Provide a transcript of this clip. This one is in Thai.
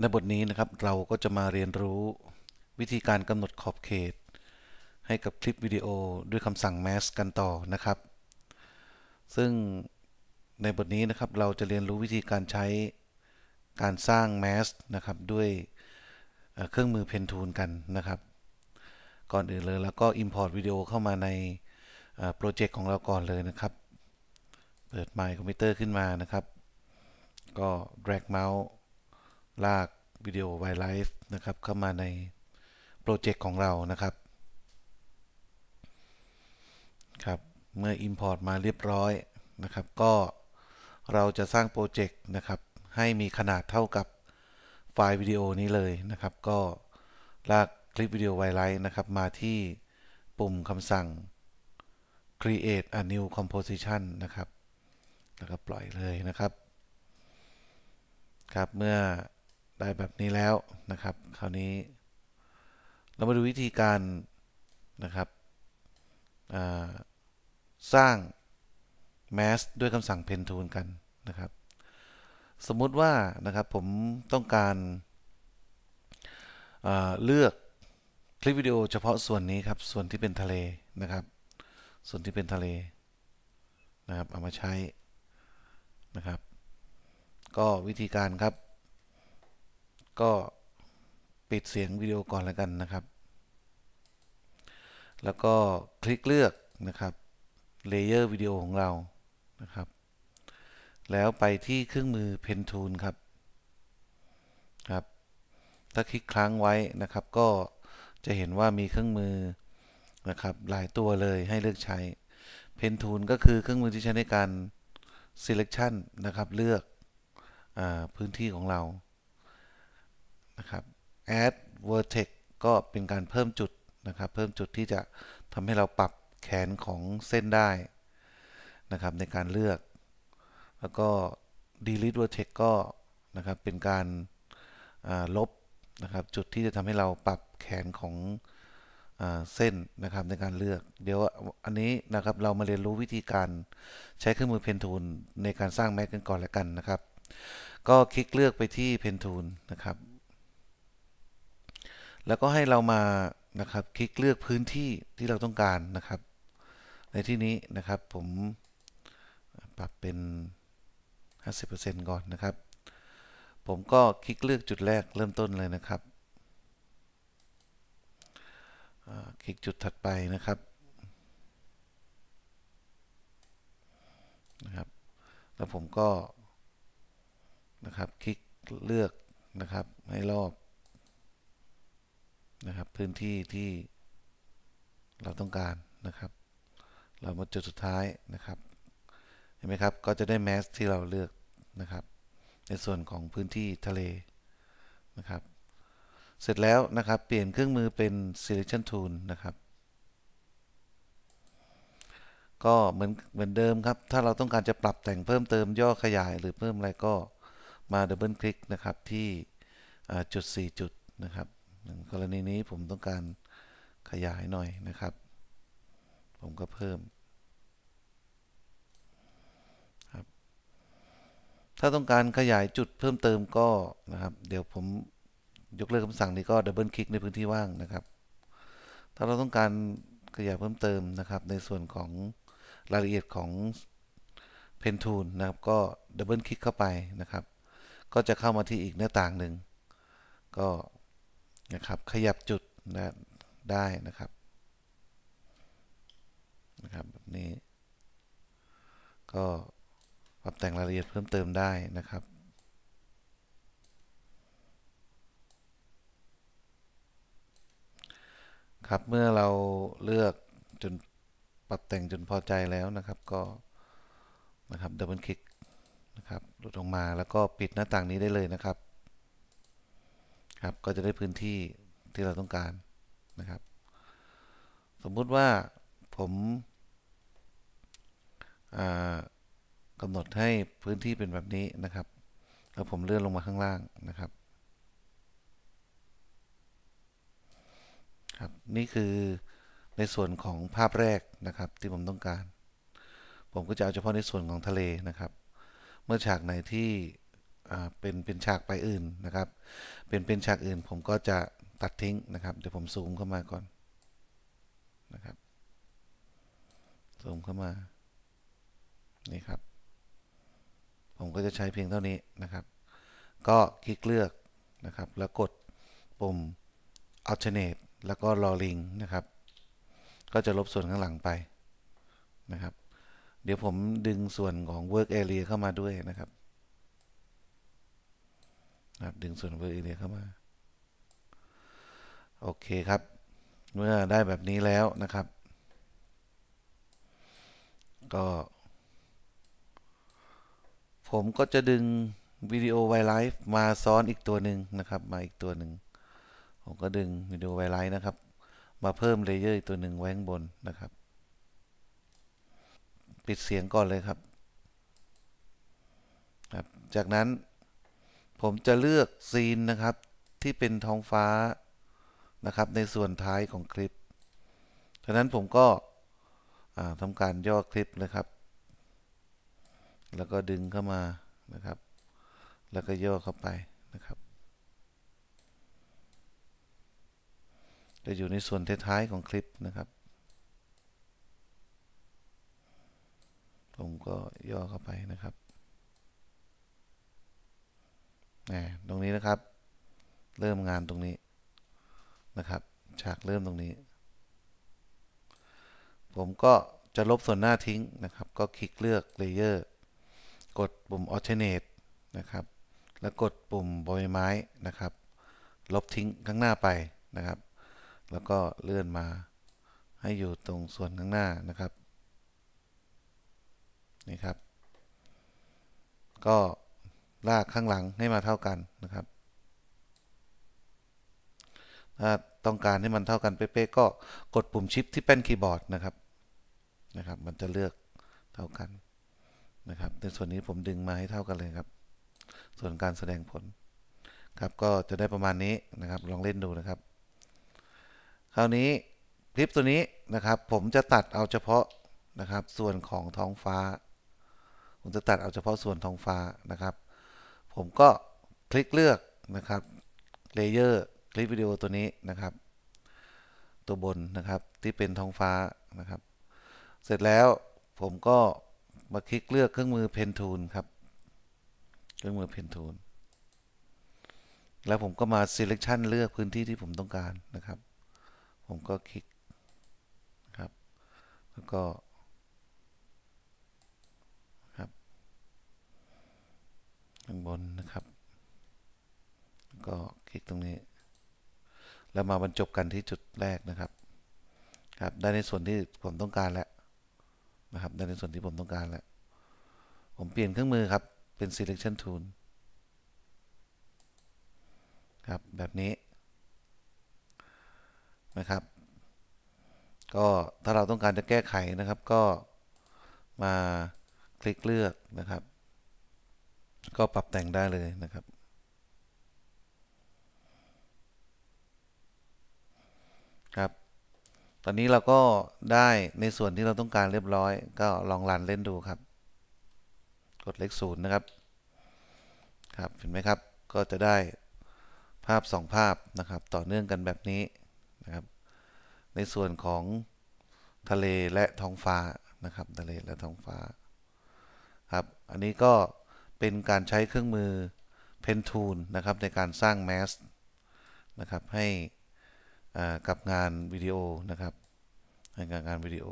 ในบทนี้นะครับเราก็จะมาเรียนรู้วิธีการกำหนดขอบเขตให้กับคลิปวิดีโอด้วยคำสั่ง mask กันต่อนะครับ ซึ่งในบทนี้นะครับเราจะเรียนรู้วิธีการใช้การสร้าง mask นะครับด้วยเครื่องมือ Pen Tool กันนะครับ ก่อนอื่นเลยแล้วก็ import วิดีโอเข้ามาในโปรเจกต์ของเราก่อนเลยนะครับ เปิด My Computer ขึ้นมานะครับ ก็ drag mouse ลากวิดีโอไวไลฟ์นะครับเข้ามาในโปรเจกต์ของเรานะครับ ครับ เมื่อ Import มาเรียบร้อยนะครับก็เราจะสร้างโปรเจกต์นะครับให้มีขนาดเท่ากับไฟล์วิดีโอนี้เลยนะครับก็ลากคลิปวิดีโอไวไลฟ์นะครับมาที่ปุ่มคำสั่ง create a new composition นะครับ แล้วก็ปล่อยเลยนะครับ ครับเมื่อได้แบบนี้แล้วนะครับ คราวนี้เรามาดูวิธีการนะครับสร้าง mask ด้วยคำสั่ง pen tool กันนะครับ สมมุติว่านะครับผมต้องการเาเลือกคลิปวิดีโอเฉพาะส่วนนี้ครับ ส่วนที่เป็นทะเลนะครับ ส่วนที่เป็นทะเลนะครับเอามาใช้นะครับ ก็วิธีการครับก็ปิดเสียงวิดีโอก่อนแล้วกันนะครับ แล้วก็คลิกเลือกนะครับเลเยอร์วิดีโอของเรา นะครับ แล้วไปที่เครื่องมือ Pen Tool ครับ ครับ ถ้าคลิกครั้งไว้นะครับ ก็จะเห็นว่ามีเครื่องมือนะครับหลายตัวเลยให้เลือกใช้ Pen Tool ก็คือเครื่องมือที่ใช้ในการ selection นะครับเลือกอพื้นที่ของเรา add vertex ก็เป็นการเพิ่มจุดนะครับ เพิ่มจุดที่จะทำให้เราปรับแขนของเส้นได้นะครับในการเลือก แล้วก็ delete vertex ก็นะครับเป็นการลบนะครับ จุดที่จะทำให้เราปรับแขนของเส้นนะครับในการเลือก เดี๋ยวอันนี้นะครับเรามาเรียนรู้วิธีการใช้เครื่องมือเพนทูลในการสร้างแม็กกันก่อนแล้วกันนะครับ ก็คลิกเลือกไปที่เพนทูลนะครับแล้วก็ให้เรามานะครับคลิกเลือกพื้นที่ที่เราต้องการนะครับ ในที่นี้นะครับผมปรับเป็น 50%ก่อนนะครับ ผมก็คลิกเลือกจุดแรกเริ่มต้นเลยนะครับคลิกจุดถัดไปนะครับนะครับแล้วผมก็นะครับคลิกเลือกนะครับให้รอบนะครับพื้นที่ที่เราต้องการนะครับ เรามาจุดสุดท้ายนะครับเห็นไหมครับก็จะได้แมสที่เราเลือกนะครับ ในส่วนของพื้นที่ทะเลนะครับ เสร็จแล้วนะครับเปลี่ยนเครื่องมือเป็น selection tool นะครับ ก็เหมือนเหมือนเดิมครับ ถ้าเราต้องการจะปรับแต่งเพิ่มเติมย่อขยายหรือเพิ่มอะไรก็มาดับเบิลคลิกนะครับที่จุด 4 จุดนะครับกรณีนี้ผมต้องการขยายหน่อยนะครับ ผมก็เพิ่มครับถ้าต้องการขยายจุดเพิ่มเติมก็นะครับ เดี๋ยวผมยกเลิกคำสั่งนี้ก็ดับเบิลคลิกในพื้นที่ว่างนะครับ ถ้าเราต้องการขยายเพิ่มเติมนะครับ ในส่วนของรายละเอียดของเพนทูลนะครับก็ดับเบิลคลิกเข้าไปนะครับ ก็จะเข้ามาที่อีกหน้าต่างหนึ่งก็นะครับขยับจุดนะได้นะครับนะครับ แบบนี้ ก็ปรับแต่งรายละเอียดเพิ่มเติมได้นะครับ ครับเมื่อเราเลือกจนปรับแต่งจนพอใจแล้วนะครับก็ นะครับดับเบิลคลิกนะครับลดลงมาแล้วก็ปิดหน้าต่างนี้ได้เลยนะครับครับก็จะได้พื้นที่ที่เราต้องการนะครับ สมมุติว่าผมกำหนดให้พื้นที่เป็นแบบนี้นะครับแล้วผมเลื่อนลงมาข้างล่างนะครับครับ นี่คือในส่วนของภาพแรกนะครับที่ผมต้องการ ผมก็จะเอาเฉพาะในส่วนของทะเลนะครับ เมื่อฉากไหนที่เป็น เป็นฉากไปอื่นนะครับ เป็น เป็นฉากอื่นผมก็จะตัดทิ้งนะครับ เดี๋ยวผมซูมเข้ามาก่อนนะครับ ซูมเข้ามา นี่ครับ ผมก็จะใช้เพียงเท่านี้นะครับ ก็คลิกเลือกนะครับ แล้วกดปุ่ม alternate แล้วก็รอลิงนะครับ ก็จะลบส่วนข้างหลังไปนะครับ เดี๋ยวผมดึงส่วนของ work area เข้ามาด้วยนะครับนะดึงส่วนเวอร์เอเรียเข้ามา โอเคครับ เมื่อได้แบบนี้แล้วนะครับ ก็ ผมก็จะดึงวิดีโอไวไลฟ์มาซ้อนอีกตัวหนึ่งนะครับ มาอีกตัวหนึ่ง ผมก็ดึงวิดีโอไวไลฟ์นะครับ มาเพิ่มเลเยอร์อีกตัวหนึ่งไว้ข้างบนนะครับ ปิดเสียงก่อนเลยครับครับจากนั้นผมจะเลือกซีนนะครับที่เป็นท้องฟ้านะครับ ในส่วนท้ายของคลิปฉะนั้นผมก็ทำการย่อคลิปนะครับ แล้วก็ดึงเข้ามานะครับ แล้วก็ย่อเข้าไปนะครับจะอยู่ในส่วนท้ายของคลิปนะครับ ผมก็ย่อเข้าไปนะครับตรงนี้นะครับเริ่มงานตรงนี้นะครับ ฉากเริ่มตรงนี้ ผมก็จะลบส่วนหน้าทิ้งนะครับ ก็คลิกเลือกเลเยอร์กดปุ่ม alternate นะครับแล้วกดปุ่มบอยไม้นะครับ ลบทิ้งข้างหน้าไปนะครับ แล้วก็เลื่อนมาให้อยู่ตรงส่วนข้างหน้านะครับนี่ครับ ก็ลากข้างหลังให้มาเท่ากันนะครับถ้าต้องการให้มันเท่ากัน เป๊ะๆก็กดปุ่มชิปที่เป็นคีย์บอร์ดนะครับนะครับมันจะเลือกเท่ากันนะครับ ในส่วนนี้ผมดึงมาให้เท่ากันเลยครับ ส่วนการแสดงผลครับ ก็จะได้ประมาณนี้นะครับ ลองเล่นดูนะครับ คราวนี้คลิปตัวนี้นะครับ ผมจะตัดเอาเฉพาะนะครับ ส่วนของท้องฟ้า ผมจะตัดเอาเฉพาะส่วนท้องฟ้านะครับผมก็คลิกเลือกนะครับเลเยอร์คลิปวิดีโอตัวนี้นะครับ ตัวบนนะครับที่เป็นท้องฟ้านะครับ เสร็จแล้วผมก็มาคลิกเลือกเครื่องมือเพนทูลครับ เครื่องมือเพนทูลแล้วผมก็มา selection เลือกพื้นที่ที่ผมต้องการนะครับ ผมก็คลิกครับ แล้วก็ข้างบนนะครับ ก็คลิกตรงนี้ แล้วมาบรรจบกันที่จุดแรกนะครับ ครับ ได้ในส่วนที่ผมต้องการแล้วนะครับ ได้ในส่วนที่ผมต้องการแล้ว ผมเปลี่ยนเครื่องมือครับ เป็น selection tool ครับ แบบนี้ นะครับ ก็ถ้าเราต้องการจะแก้ไขนะครับ ก็มาคลิกเลือกนะครับก็ปรับแต่งได้เลยนะครับ ครับ ตอนนี้เราก็ได้ในส่วนที่เราต้องการเรียบร้อย ก็ลองรันเล่นดูครับ กดเลขศูนย์นะครับ ครับ เห็นไหมครับ ก็จะได้ภาพ2ภาพนะครับ ต่อเนื่องกันแบบนี้นะครับ ในส่วนของทะเลและท้องฟ้านะครับ ทะเลและท้องฟ้า ครับ อันนี้ก็เป็นการใช้เครื่องมือเพนทูลนะครับในการสร้างแมสนะครับให้กับงานวิดีโอนะครับในการงานวิดีโอ